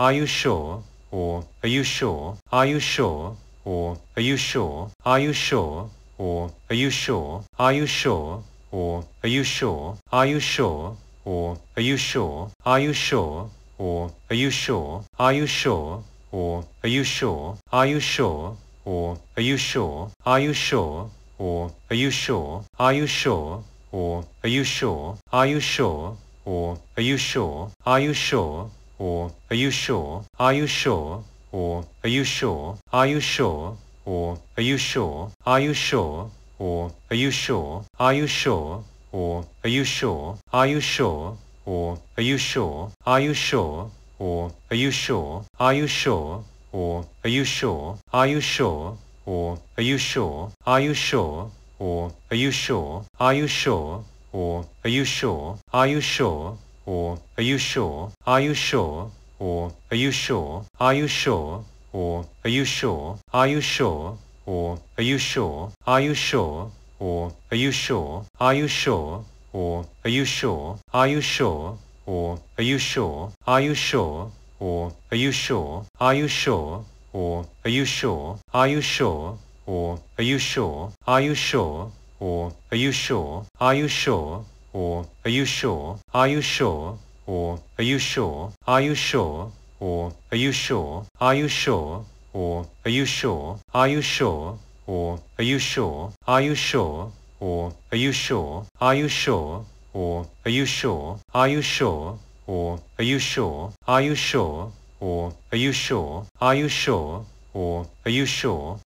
Are you sure? Or are you sure? Are you sure? Or are you sure? Are you sure? Or are you sure? Are you sure? Or are you sure? Are you sure? Or are you sure? Are you sure? Or are you sure? Are you sure? Or are you sure? Are you sure? Or are you sure? Are you sure? Or are you sure? Are you sure? Or are you sure? Are you sure? Or are you sure? Are you sure? or are you sure? Are you sure? Or are you sure? Are you sure? Or are you sure? Are you sure? Or are you sure? Are you sure? Or are you sure? Are you sure? Or are you sure? Are you sure? Or are you sure? Are you sure? Or are you sure? Are you sure? Or are you sure? Are you sure? Or are you sure? Are you sure? Or are you sure? Are you sure? or are you sure? Are you sure? or are you sure? Are you sure? or are you sure? Are you sure? or are you sure? Are you sure? or are you sure? Are you sure? or are you sure? Are you sure? or are you sure? Are you sure? or are you sure? Are you sure? or are you sure? Are you sure? or are you sure? Are you sure? or are you sure? Are you sure? or are you sure? Are you sure? Or are you sure? Are you sure? Or are you sure? Are you sure? Or are you sure? Are you sure? Or are you sure? Are you sure? Or are you sure? Are you sure? Or are you sure? Are you sure? Or are you sure? Are you sure? Or are you sure? Are you sure? Or are you sure?